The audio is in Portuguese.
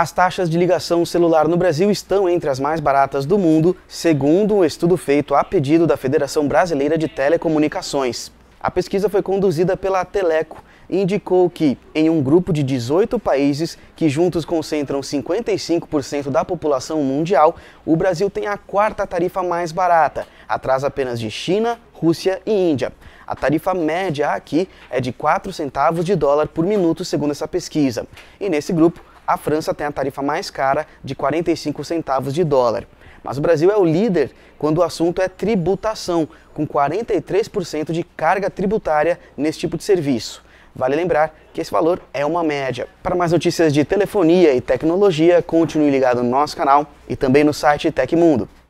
As taxas de ligação celular no Brasil estão entre as mais baratas do mundo, segundo um estudo feito a pedido da Federação Brasileira de Telecomunicações. A pesquisa foi conduzida pela Teleco e indicou que, em um grupo de 18 países, que juntos concentram 55% da população mundial, o Brasil tem a quarta tarifa mais barata, atrás apenas de China, Rússia e Índia. A tarifa média aqui é de 4 centavos de dólar por minuto, segundo essa pesquisa. E nesse grupo, a França tem a tarifa mais cara de 45 centavos de dólar. Mas o Brasil é o líder quando o assunto é tributação, com 43% de carga tributária nesse tipo de serviço. Vale lembrar que esse valor é uma média. Para mais notícias de telefonia e tecnologia, continue ligado no nosso canal e também no site Tecmundo.